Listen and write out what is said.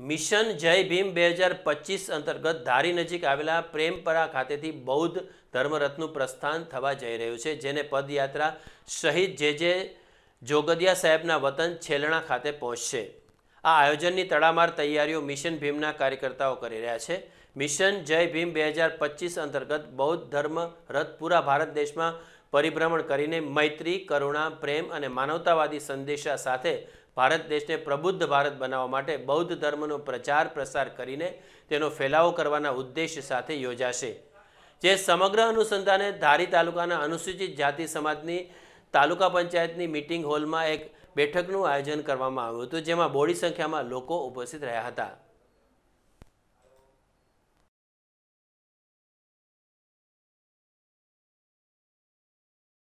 mission જય ભીમ બે હજાર પચીસ અંતર્ગત ધારી નજીક આવેલા પ્રેમપરા ખાતેથી બૌદ્ધ ધર્મરથનું પ્રસ્થાન થવા જઈ રહ્યું છે જેને પદયાત્રા શહીદ જે જે જોગદિયા સાહેબના વતન છેલણા ખાતે પહોંચશે આ આયોજનની તડામાર તૈયારીઓ મિશન ભીમના કાર્યકર્તાઓ કરી રહ્યા છે મિશન જય ભીમ બે હજાર પચીસ અંતર્ગત બૌદ્ધ ધર્મરથ પૂરા ભારત દેશમાં પરિભ્રમણ કરીને મૈત્રી કરુણા પ્રેમ અને માનવતાવાદી સંદેશા સાથે ભારત દેશને પ્રબુદ્ધ ભારત બનાવવા માટે બૌદ્ધ ધર્મનો પ્રચાર પ્રસાર કરીને તેનો ફેલાવો કરવાના ઉદ્દેશ્ય સાથે યોજાશે જે સમગ્ર અનુસંધાને ધારી તાલુકાના અનુસૂચિત જાતિ સમાજની તાલુકા પંચાયતની મિટિંગ હોલમાં એક બેઠકનું આયોજન કરવામાં આવ્યું હતું જેમાં બોડી સંખ્યામાં લોકો ઉપસ્થિત રહ્યા હતા